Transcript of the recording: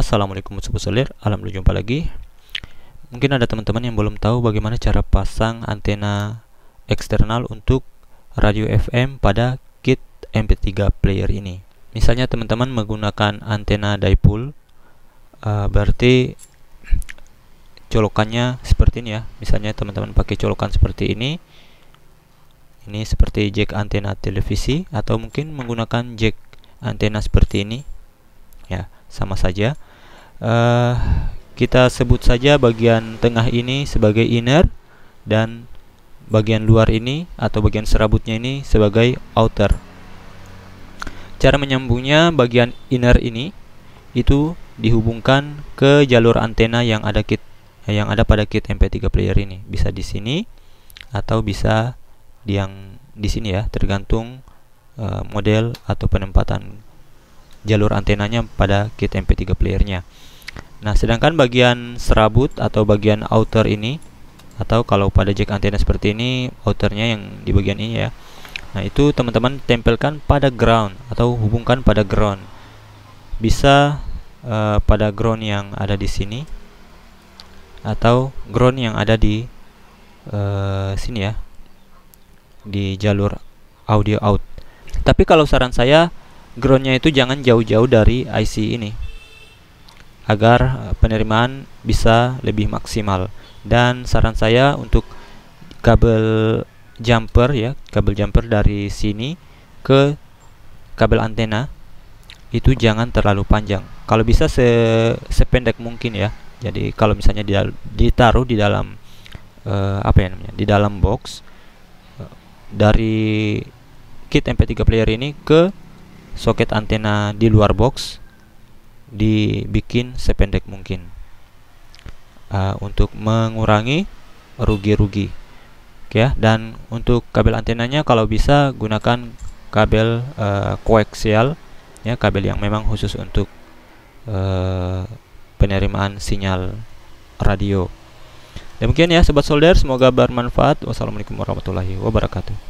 Assalamualaikum warahmatullahi wabarakatuh. Alhamdulillah jumpa lagi. Mungkin ada teman-teman yang belum tahu bagaimana cara pasang antena eksternal untuk radio FM pada kit MP3 player ini. Misalnya teman-teman menggunakan antena dipole, uh, berarti colokannya seperti ini ya. Misalnya teman-teman pakai colokan seperti ini. Ini seperti jack antena televisi atau mungkin menggunakan jack antena seperti ini. Ya, sama saja uh, kita sebut saja bagian tengah ini sebagai inner dan bagian luar ini atau bagian serabutnya ini sebagai outer. Cara menyambungnya bagian inner ini itu dihubungkan ke jalur antena yang ada kit eh, yang ada pada kit MP3 player ini. Bisa di sini atau bisa di yang di sini ya, tergantung uh, model atau penempatan jalur antenanya pada kit MP3 playernya. Nah, sedangkan bagian serabut atau bagian outer ini atau kalau pada jack antena seperti ini outernya yang di bagian ini ya. Nah, itu teman-teman tempelkan pada ground atau hubungkan pada ground. Bisa uh, pada ground yang ada di sini atau ground yang ada di uh, sini ya. Di jalur audio out. Tapi kalau saran saya groundnya itu jangan jauh-jauh dari IC ini agar eh, penerimaan bisa lebih maksimal. Dan saran saya untuk kabel jumper ya, kabel jumper dari sini ke kabel antena itu jangan terlalu panjang. Kalau bisa se sependek mungkin ya. Jadi kalau misalnya ditaruh di dalam uh, apa ya namanya? di dalam box eh, dari kit MP3 player ini ke soket antena di luar box dibikin sependek mungkin uh, untuk mengurangi rugi-rugi ya dan untuk kabel antenanya kalau bisa gunakan kabel uh, koaksial ya kabel yang memang khusus untuk uh, penerimaan sinyal radio demikian ya sobat solder semoga bermanfaat wassalamualaikum warahmatullahi wabarakatuh